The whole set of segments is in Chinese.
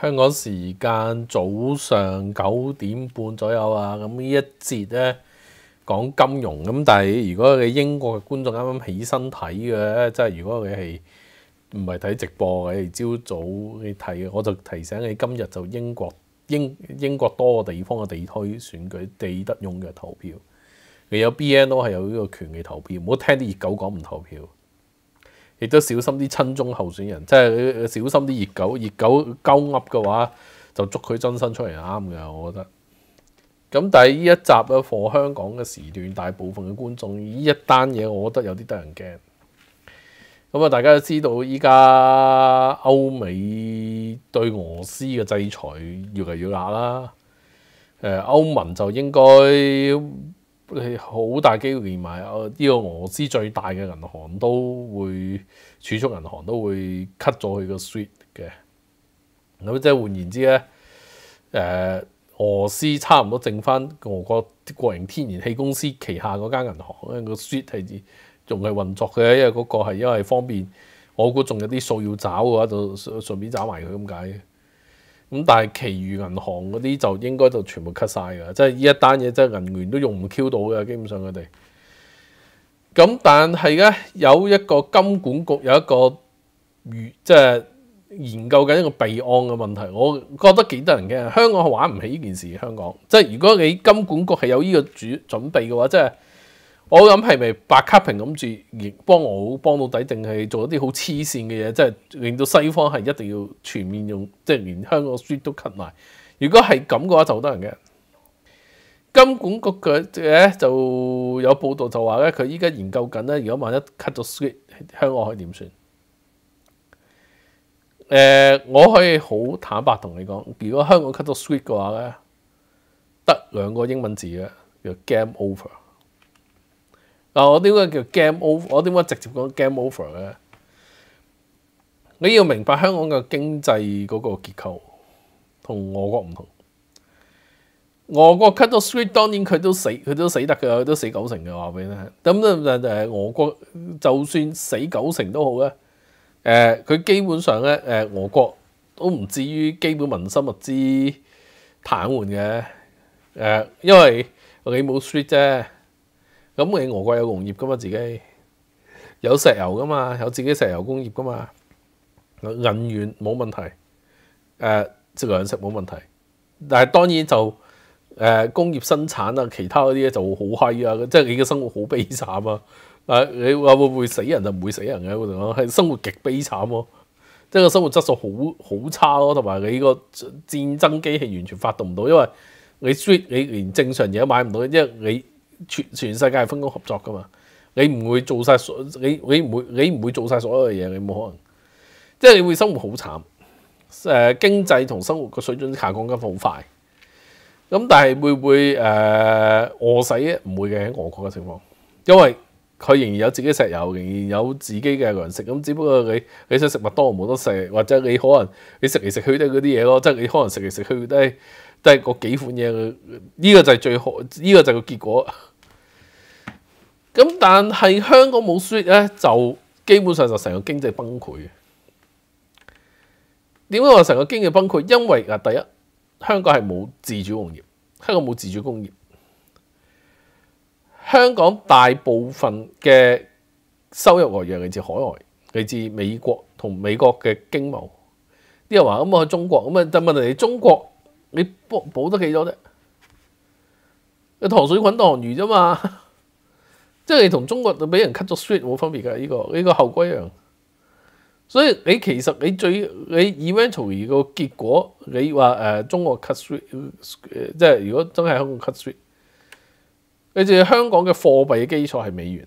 香港時間早上九點半左右啊，咁呢一節咧講金融，咁但係如果你英國嘅觀眾啱啱起身睇嘅，即係如果你係唔係睇直播嘅朝早你睇，我就提醒你今日就英國。英英國多個地方嘅地區選舉，地得用嘅投票，你有 B N o 係有呢個權利投票，唔好聽啲熱狗講唔投票，亦都小心啲親中候選人，即係小心啲熱狗，熱狗鳩噏嘅話就捉佢真身出嚟啱嘅，我覺得。咁但係呢一集嘅課香港嘅時段，大部分嘅觀眾呢一單嘢，我覺得有啲得人驚。咁啊，大家都知道依家歐美對俄斯嘅制裁越嚟越壓啦。誒，歐盟就應該好大機會連埋呢個俄斯最大嘅銀行都會儲蓄銀行都會 cut 咗佢個 sheet 嘅。咁即係換言之咧，誒俄斯差唔多剩翻俄國國營天然氣公司旗下嗰間銀行咧個 sheet 係字。仲係運作嘅，因為嗰個係因為方便，我估仲有啲數要找嘅話，就順便找埋佢咁解。咁但係，其餘銀行嗰啲就應該就全部 cut 曬㗎，即係呢一單嘢，即係銀聯都用唔 Q 到嘅，基本上佢哋。咁但係咧，有一個金管局有一個即係研究緊一個備案嘅問題，我覺得幾得人驚。香港玩唔起呢件事，香港即係如果你金管局係有呢個主準備嘅話，即係。我諗係咪白卡平諗住幫我幫到底，定係做一啲好黐線嘅嘢，即係令到西方係一定要全面用，即係連香港 s w i t e 都 cut 埋。如果係咁嘅話，就好多人嘅金管局嘅就有報道就話咧，佢依家研究緊咧。如果萬一 cut 咗 s w i t e 香港可以點算？誒，我可以好坦白同你講，如果香港 cut 到 s w i t e 嘅話咧，得兩個英文字嘅叫 game over。嗱，我點解叫 game over？我點解直接講 game over 咧？你要明白香港嘅經濟嗰個結構同俄國唔同。俄國 cut 到 street，當然佢都死，佢都死得嘅，都死九成嘅話俾你。咁就就俄國，就算死九成都好咧。誒，佢基本上咧，誒，俄國都唔至於基本民生物資攤緩嘅。誒，因為你冇 street 啫。咁你俄國有農業噶嘛？自己有石油噶嘛？有自己石油工業噶嘛？銀元冇問題，誒即係糧食冇問題。但係當然就誒工業生產啊，其他嗰啲嘢就好閪啊！即係你嘅生活好悲慘啊！啊，你會唔會死人就唔會死人嘅嗰種咯，係生活極悲慘喎！即係個生活質素好好差咯，同埋你個戰爭機器完全發動唔到，因為你 street 你連正常嘢都買唔到，因為你。全全世界分工合作噶嘛，你唔会做晒所你你唔会你唔会做晒所有嘢，你冇可能，即系你会生活好惨，诶经济同生活個水准下降得好快，咁但系会唔会诶饿死咧？唔会嘅喺俄国嘅情况，因为佢仍然有自己石油，仍然有自己嘅粮食，咁只不过你你想食麦当劳冇得食，或者你可能你食嚟食去都嗰啲嘢咯，即系你可能食嚟食去都。都系嗰几款嘢，呢个就系最好，呢个就系个结果。咁但系香港冇 switch 咧，就基本上就成个经济崩溃点解话成个经济崩溃？因为啊，第一香港系冇自主工业，香港冇自主工业，香港大部分嘅收入来源嚟自海外，嚟自美国同美国嘅经贸。啲人话咁我去中国咁啊，就问嚟中国。你保保得幾多啫？你糖水滾糖魚啫嘛，即係同中國俾人 cut 咗 s w e e t 冇分別㗎。依個依個後一樣，所以你其實你最你 eventually 個結果，你話誒中國 cut s w e e t 即係如果真係香港 cut s w e e t 你就要香港嘅貨幣基礎係美元。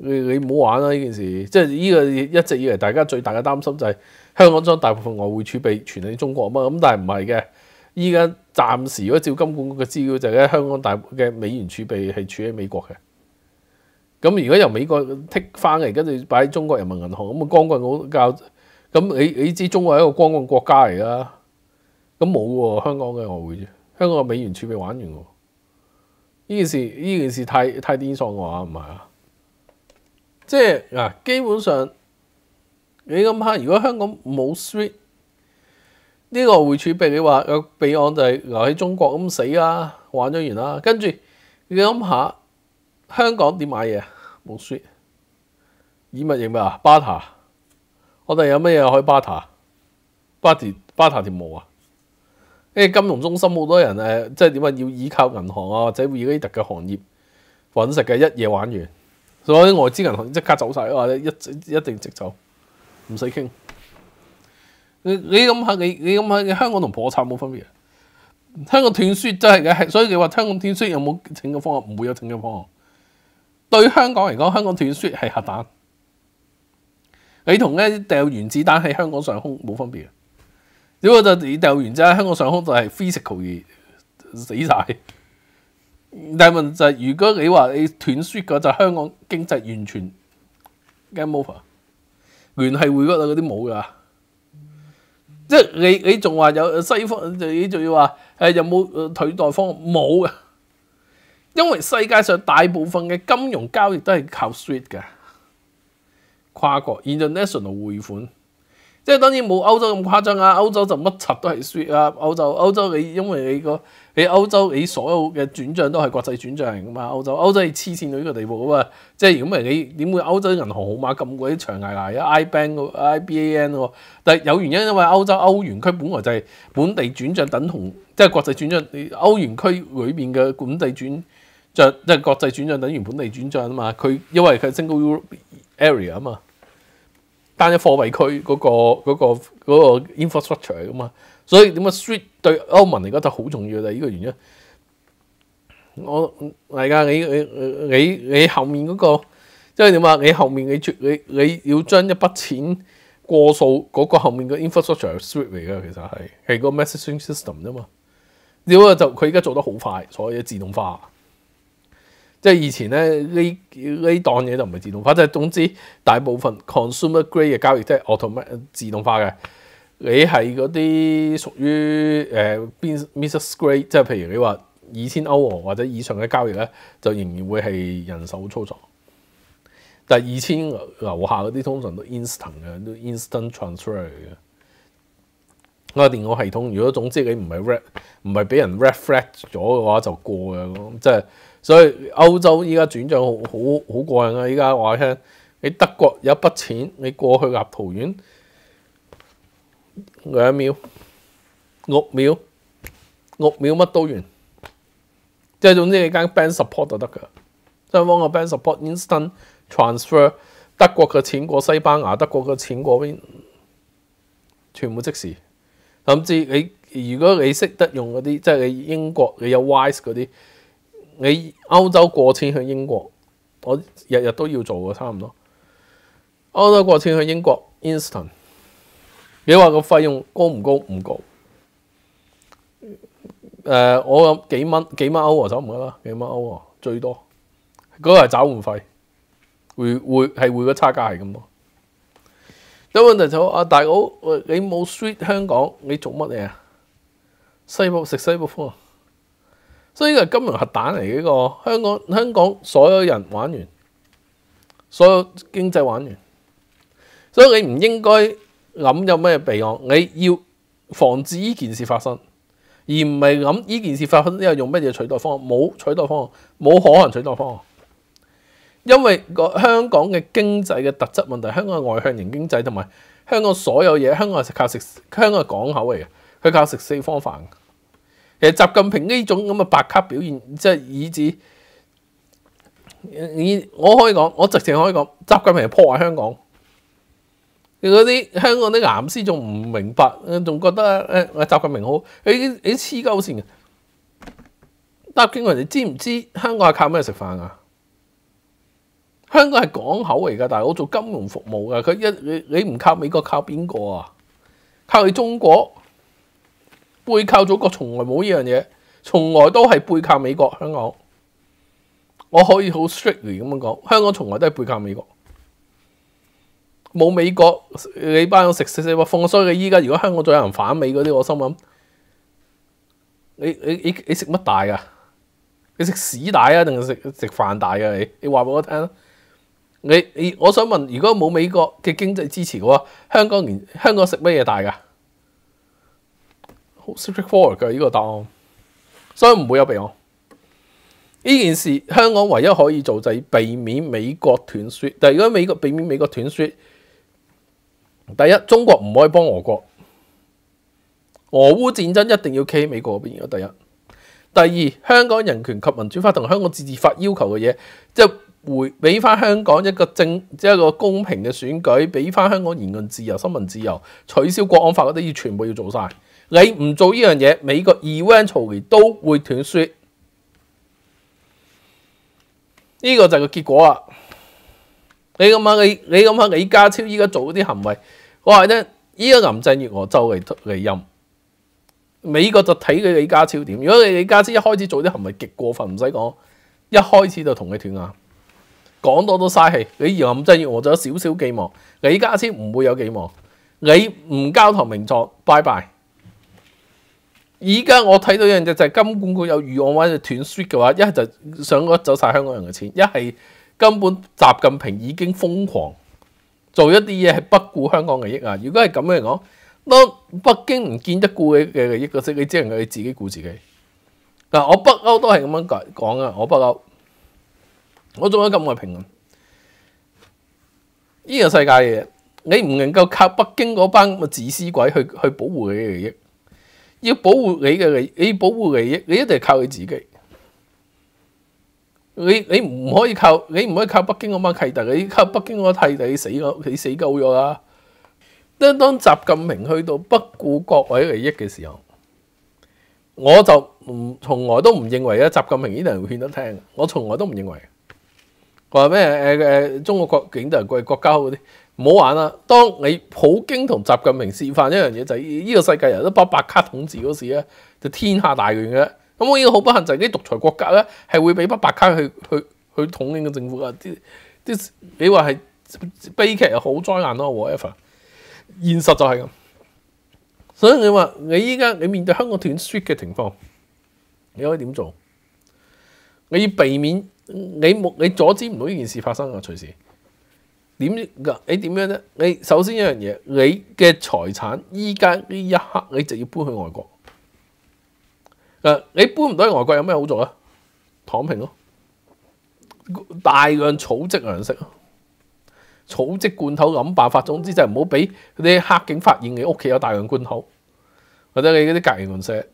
你你唔好玩啦！呢件事即係呢個一直以嚟大家最大嘅擔心就係香港將大部分外匯儲備存喺中國啊嘛，咁但係唔係嘅。依家暫時如果照金管局嘅資料就係咧，香港大嘅美元儲備係儲喺美國嘅。咁如果由美國剔翻嚟，跟住擺喺中國人民銀行，咁光棍好教咁你你知中國係一個光棍國家嚟啦。咁冇喎，香港嘅外匯啫，香港嘅美元儲備玩完喎。呢件事呢件事太太癲喪嘅話唔係啊！即係嗱，基本上你諗下，如果香港冇 s w e e t 呢個匯儲備，你話個備案就係留喺中國咁死啦，玩咗完啦。跟住你諗下香港點買嘢？冇 s w e e t 以物換物啊？巴 a 我哋有乜嘢可以巴 a 巴 a 巴 a 跌冇啊？因住金融中心好多人誒，即係點啊？要依靠銀行啊，或者會依 t 特嘅行業揾食嘅一夜玩完。所以外資銀行即刻走晒或者一一定直走，唔使傾。你你諗下，你你諗下，香港同破產冇分別。香港斷輸真係嘅，所以你話香港斷輸有冇整救方案？唔會有整救方案。對香港嚟講，香港斷輸係核彈，你同咧掉原子彈喺香港上空冇分別只不果就掉原子喺香港上空就係 physical 嘅，死晒。但問題係，如果你話你斷 shoe 嘅，就香港經濟完全 game over，聯係匯率嗰啲冇噶。即係你你仲話有西方，你仲要話誒有冇取代方冇㗎。因為世界上大部分嘅金融交易都係靠 s w e e t 嘅跨國 international 匯款。即係當然冇歐洲咁誇張啊！歐洲就乜柒都係 s h o t 啊！歐洲歐洲你因為你個你歐洲你所有嘅轉帳都係國際轉帳嚟噶嘛！歐洲歐洲係黐線到呢個地步啊嘛！即係如果唔係你點會歐洲銀行號碼咁鬼長挨挨？IBAN 個 IBAN 喎。但係有原因，因為歐洲歐元區本來就係本地轉帳等同即係國際轉帳。你歐元區裏面嘅本地轉帳即係國際轉帳等於本地轉帳啊嘛！佢因為佢升高 Europe area 啊嘛。單一貨幣區嗰個嗰個嗰個 infrastructure 嚟噶嘛，所以點解 s t r e e t 對歐盟嚟講就好重要啦。呢個原因，我嚟噶你你你你後面嗰個，即係點話？你後面你你你要將一筆錢過數嗰個後面嘅 infrastructure street 嚟噶，其實係係個 m e s s a g i n g system 啫嘛。另外就佢而家做得好快，所以自動化。即係以前咧呢呢檔嘢就唔係自動化，即係總之大部分 consumer grade 嘅交易即係 automatic 自動化嘅。你係嗰啲屬於誒 missus grade，即係譬如你話二千歐或或者以上嘅交易咧，就仍然會係人手操作。但係二千樓下嗰啲通常都 instant 嘅，都 instant transfer 嚟嘅。嗰個電腦系統，如果總之你唔係 red 唔係俾人 r e flag 咗嘅話，就過嘅，即係。所以歐洲依家轉帳好好過癮啊！依家話聽，你德國有一筆錢，你過去立陶宛兩秒、六秒、六秒乜都完，即係總之你間 bank support 就得㗎。即方幫個 bank support instant transfer 德國嘅錢過西班牙，德國嘅錢過邊全部即時。甚至你如果你識得用嗰啲，即係你英國你有 wise 嗰啲。你歐洲過千去英國，我日日都要做嘅差唔多。歐洲過千去英國，Instant。你話個費用高唔高？唔高。誒，我幾蚊幾蚊歐啊，走唔得啦，幾蚊歐啊，最多。嗰個係找換費，匯匯係匯個差價係咁多。有問題就阿大佬，你冇 s w e e t 香港，你做乜嘢啊？西部食西部啊！所以呢系金融核弹嚟，呢个香港香港所有人玩完，所有经济玩完，所以你唔应该谂有咩备案，你要防止呢件事发生，而唔系谂呢件事发生之后用乜嘢取代方案，冇取代方案，冇可能取代方案，因为个香港嘅经济嘅特质问题，香港嘅外向型经济，同埋香港所有嘢，香港系靠食香港係港口嚟嘅，佢靠食四方饭。其习近平呢种咁嘅白卡表现，即系以至以我可以讲，我直情可以讲，习近平破坏香港。你嗰啲香港啲岩师仲唔明白？仲觉得诶，习近平好？你你黐鸠线嘅？答见人哋知唔知香港系靠咩食饭啊？香港系港口嚟噶，但係我做金融服务噶，佢一你你唔靠美国，靠边个啊？靠你中国。背靠祖国從來冇呢樣嘢，從來都係背靠美國香港。我可以好 strict 咁樣講，香港從來都係背靠美國。冇美國，你班我食食食話放衰嘅。依家。如果香港再有人反美嗰啲，我心諗，你你你你食乜大噶？你食屎大啊，定係食食飯大啊？你你話俾我聽。你你我想問，如果冇美國嘅經濟支持，嘅香港連香港食乜嘢大噶？s t r i c four 嘅呢个答案，所以唔会有备案呢件事。香港唯一可以做就系避免美国断輸。但系如果美国避免美国断书，第一中国唔可以帮俄国，俄乌战争一定要企喺美国嗰边。第一，第二香港人权及民主法同香港自治法要求嘅嘢，即系回俾翻香港一个正即系一个公平嘅选举，俾翻香港言论自由、新闻自由，取消国安法嗰啲，要全部要做晒。你唔做呢樣嘢，美國 event 潮嚟都會斷輸。呢個就係個結果啊！你咁下，你你咁下，李家超依家做嗰啲行為，我話咧，依家林鄭月娥就嚟嚟任美國就睇佢李家超點。如果你李家超一開始做啲行為極過分，唔使講，一開始就同佢斷啊！講多都嘥氣。你林鄭月娥就有少少寄望，李家超唔會有寄望。你唔交頭明錯，拜拜。依家我睇到一樣嘢就係金管局有預案或者斷 s 嘅話，一係就想攞走晒香港人嘅錢，一係根本習近平已經瘋狂做一啲嘢係不顧香港利益啊！如果係咁樣講，當北京唔見得顧嘅嘅利益嘅時，你只能夠自己顧自己。嗱，我北歐都係咁樣講講啊，我北歐我做咗咁嘅評論，呢個世界嘢你唔能夠靠北京嗰班咁嘅自私鬼去去保護你嘅利益。要保护你嘅利，你保护利益，你一定系靠你自己。你你唔可以靠，你唔可以靠北京嗰班契弟你靠北京嗰啲契弟死咗，你死够咗啦。当当习近平去到不顾各位利益嘅时候，我就唔从来都唔认为啊，习近平一定系会听，我从来都唔认为。话咩诶诶，中国国境就系国国家嗰啲。唔好玩啦！當你普京同習近平示範一樣嘢，就係呢個世界人都班白卡統治嗰時咧，就天下大亂嘅。咁我已經好不幸就係啲獨裁國家咧，係會俾不白卡去去去統領嘅政府啊！啲啲你話係悲劇又好災難咯，whatever。現實就係咁。所以你話你依家你面對香港斷絕嘅情況，你可以點做？你要避免你冇你阻止唔到呢件事發生啊！隨時。點噶？你點樣咧？你首先一樣嘢，你嘅財產依家呢一刻，你就要搬去外國。誒，你搬唔到去外國有咩好做啊？躺平咯，大量儲積糧食咯，儲積罐頭，諗辦法。總之就唔好俾啲黑警發現你屋企有大量罐頭或者你嗰啲隔離零舍。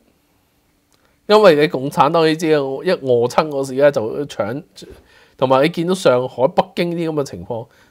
因為你共產，黨你知一餓親嗰時咧就搶，同埋你見到上海、北京啲咁嘅情況。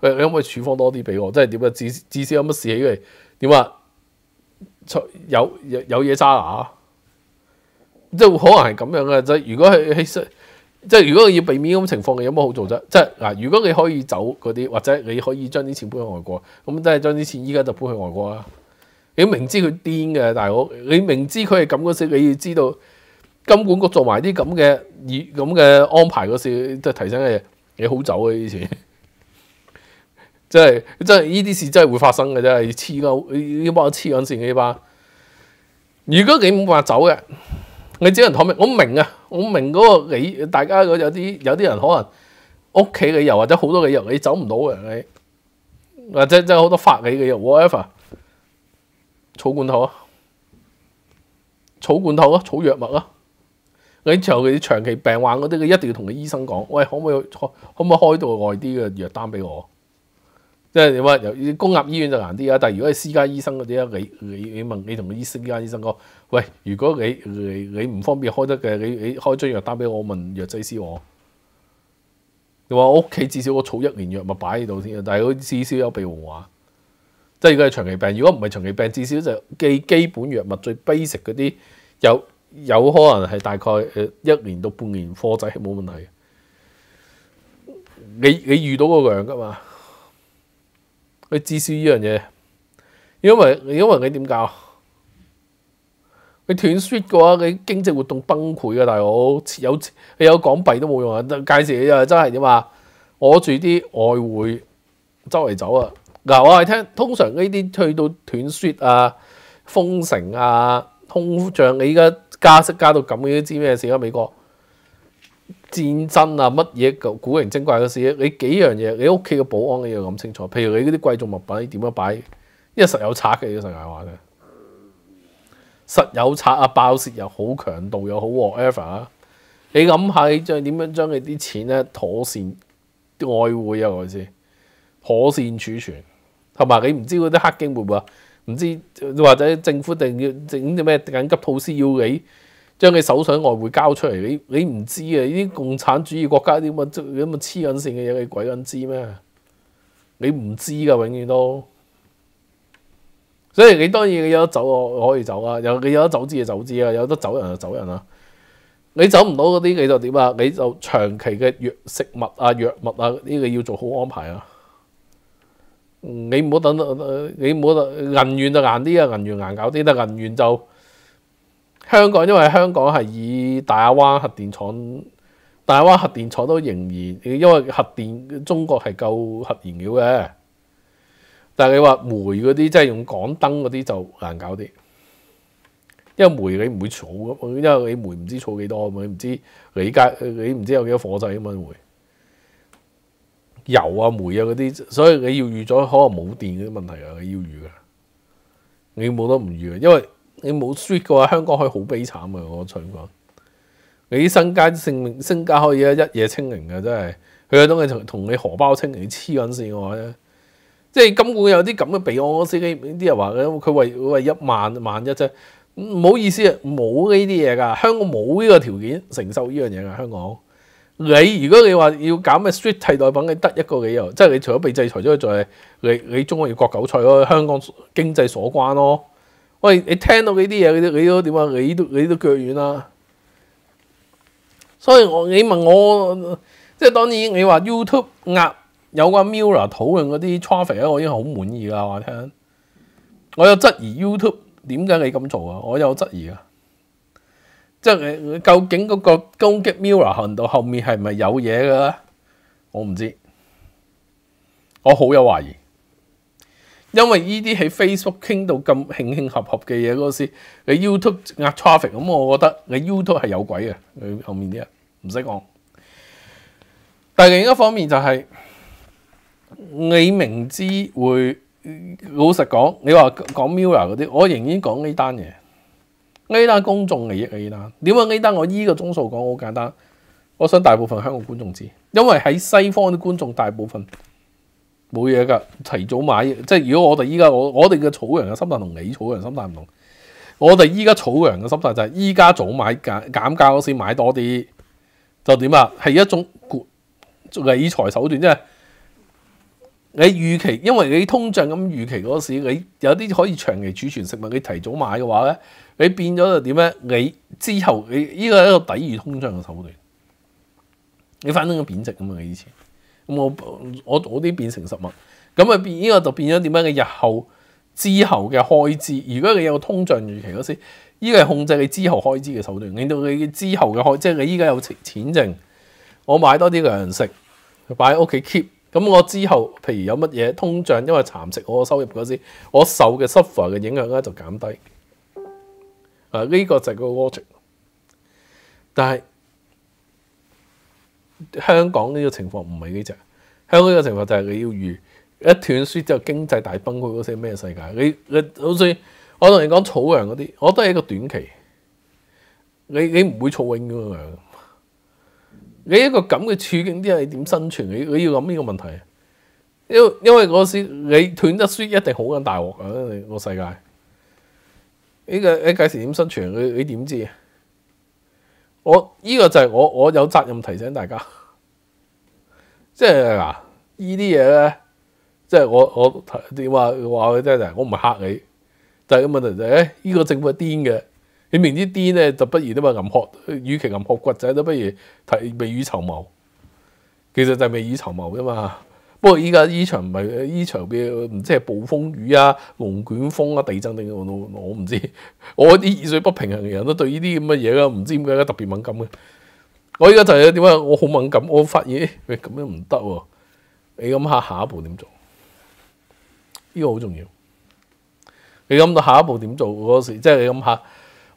喂，你可唔可以處方多啲俾我？即系點啊？至少有乜事起為點啊？有有有嘢揸啊！即係可能係咁樣嘅即係如果係喺即係，如果要避免咁情況，有乜好做啫？即系嗱，如果你可以走嗰啲，或者你可以將啲錢搬去外國，咁即係將啲錢依家就搬去外國啦。你明知佢癲嘅，但佬，我你明知佢系咁嗰時，你要知道金管局做埋啲咁嘅以咁嘅安排嗰時，即係提醒你你好走啊！以前。真系真系呢啲事真系会发生嘅，真系黐鸠要帮我黐紧先嘅班。如果你冇法走嘅，你只能我明我明啊，我明嗰个你大家嗰有啲有啲人可能屋企嘅油，或者好多嘅油，你走唔到嘅，你或者真系好多发嘅嘢，whatever。草罐头啊，草罐头啊，草药物啊，你长嗰啲长期病患嗰啲，你一定要同个医生讲，喂，可唔可以可唔可以开到外啲嘅药单俾我？即係你話，由公立醫院就難啲啊。但係如果係私家醫生嗰啲啊，你你你問你同個醫生，私家醫生講喂，如果你你你唔方便開得嘅，你你開張藥單俾我問藥劑師我。你話我屋企至少我儲一年藥物擺喺度先啊，但係佢至少有備援啊。即係如果係長期病，如果唔係長期病，至少就記基本藥物最 basic 嗰啲有有可能係大概誒一年到半年貨仔冇問題。你你遇到嗰樣㗎嘛？你置輸呢樣嘢，因為因為你點搞？你斷 s t 嘅話，你經濟活動崩潰啊！大佬有有港幣都冇用啊！介紹你啊，真係點啊？我住啲外匯周圍走啊。嗱，我係聽通常呢啲去到斷 s h t 啊、封城啊、通脹，你而家加息加到咁，你都知咩事啊？美國。戰爭啊，乜嘢古靈精怪嘅事？你幾樣嘢？你屋企嘅保安你要諗清楚。譬如你嗰啲貴重物品點樣擺？因為實有賊嘅，實係話嘅。實有賊啊，爆竊又好，強度又好，whatever 你諗下，你再點樣將你啲錢咧妥善外匯啊？我意思，妥善儲存，同埋你唔知嗰啲黑警會唔會唔知，或者政府定要整啲咩緊急措施要你？將你手上外匯交出嚟，你你唔知啊！呢啲共產主義國家啲咁嘅咁嘅黐緊線嘅嘢，你鬼咁知咩？你唔知噶，永遠都。所以你當然你有得走，我可以走啊。有你有得走之就走之啊，有得走人就走人啊。你走唔到嗰啲，你就點啊？你就長期嘅藥食物啊、藥物啊，呢個要做好安排啊。你唔好等，你唔好銀元就硬啲啊，銀元硬搞啲，但銀元就。香港，因為香港係以大亞灣核電廠，大亞灣核電廠都仍然，因為核電中國係夠核燃料嘅。但係你話煤嗰啲，即係用港燈嗰啲就難搞啲，因為煤你唔會儲嘅，因為你煤唔知儲幾多，你唔知你家 你唔知有幾多火製啊嘛煤，油啊煤啊嗰啲，所以你要預咗可能冇電嗰啲問題啊，要預噶，你冇得唔預嘅，因為。你冇 s w r t e t 嘅話，香港可以好悲慘嘅。我想講，你啲身家性命身家可以一夜清零嘅，真係佢有東西同同你荷包清零黐緊線嘅。即係根本有啲咁嘅備案，啲人話佢為為一萬萬一啫，唔好意思啊，冇呢啲嘢噶，香港冇呢個條件承受呢樣嘢㗎，香港，你如果你話要搞咩 s w r t e t 替代品，你得一個理由，即係你除咗被制裁之外，就係你你中國要割韭菜咯，香港經濟鎖關咯。喂，你聽到呢啲嘢，你都點啊？你都你都腳軟啦。所以我你問我，即係當然你話 YouTube 壓有個 m i r r r 討論嗰啲 traffic，我已經好滿意噶。我聽，我有質疑 YouTube 點解你咁做啊？我有質疑啊。即係究竟嗰個攻擊 m i r r o r 行到後面係咪有嘢噶？我唔知，我好有懷疑。因為呢啲喺 Facebook 傾到咁慶慶合合嘅嘢嗰時，你 YouTube 壓 traffic，咁我覺得你 YouTube 係有鬼嘅，佢後面啲人唔使講。但係另一方面就係你明知會，老實講，你話講 Mirror 嗰啲，我仍然講呢單嘢，呢單公眾利益呢單點解呢單我依個鐘數講好簡單，我想大部分香港觀眾知，因為喺西方啲觀眾大部分。冇嘢噶，提早買即係如果我哋依家我我哋嘅草人嘅心態同你草人嘅心態唔同，我哋依家草人嘅心態就係依家早買減減價嗰時買多啲，就點啊係一種理財手段，即係你預期，因為你通脹咁預期嗰時，你有啲可以長期儲存食物，你提早買嘅話咧，你變咗就點咧？你之後你依個一個抵禦通脹嘅手段，你反正咁貶值啊嘛，以前。我我我啲變成實物，咁啊變呢個就變咗點樣嘅？日後之後嘅開支，如果你有通脹預期嗰時，依個係控制你之後開支嘅手段。你到你之後嘅開，即係你依家有錢剩，我買多啲糧食擺喺屋企 keep，咁我之後譬如有乜嘢通脹，因為貪食我收入嗰時，我受嘅 suffer 嘅影響咧就減低。啊，呢個就個過程，但係。香港呢個情況唔係呢只，香港呢情況就係你要預一斷輸之後經濟大崩潰嗰些咩世界，你你好似我同你講草藥嗰啲，我都係一個短期，你你唔會草永咁樣。你一個咁嘅處境，啲係點生存？你你要諗呢個問題，因因為嗰時你斷得輸一定好緊大鑊啊！你個世界呢個呢屆時點生存？你你點知啊？我依個就係我我有責任提醒大家，即係嗱，依啲嘢咧，即係我我点話话佢真係，我唔係嚇你，就係咁問題就係，依個政府係癲嘅，你明知癲咧就不如都話揞殼，與其揞殼骨仔，都不如提未雨綢繆，其實就係未雨綢繆啫嘛。不過依家呢場唔係呢場，嘅，唔知係暴風雨啊、龍捲風啊、地震定我我唔知。我啲熱水不平衡嘅人都對呢啲咁嘅嘢啦，唔知點解特別敏感嘅。我依家就係點解我好敏感？我發現 咁樣唔得喎。你諗下下一步點做？呢個好重要。你諗到下一步點做嗰時，即係你諗下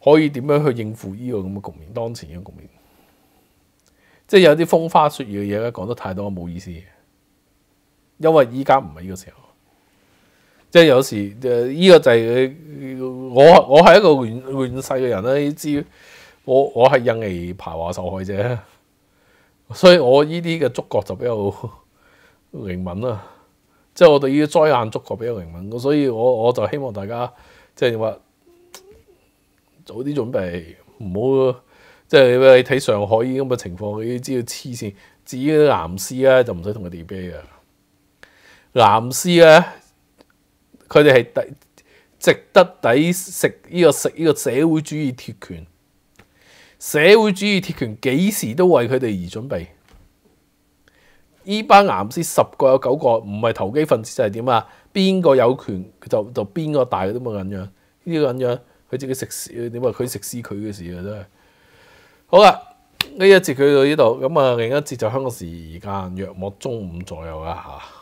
可以點樣去應付呢個咁嘅局面？當前嘅局面即係有啲風花雪月嘅嘢咧，講得太多冇意思。因為依家唔係呢個時候，即係有時誒，依個就係我我係一個亂亂世嘅人啦。知我我係印尼排華受害者，所以我依啲嘅觸覺就比較 靈敏啦。即係我對依個災難觸覺比較靈敏，所以我我就希望大家即係話早啲準備，唔好即係你睇上海依咁嘅情況，你知道黐線至於南斯咧就唔使同佢地啤嘅。藍絲咧，佢哋係抵值得抵食呢個食呢個社會主義鐵拳。社會主義鐵拳幾時都為佢哋而準備？呢班藍絲十個有九個唔係投機分子，就係點啊？邊個有權就就邊個大都冇咁樣呢個咁樣，佢自己食屎點啊？佢食屎佢嘅事啊，真係好啦。呢一節佢到呢度咁啊，另一節就香港時間約莫中午左右啦嚇。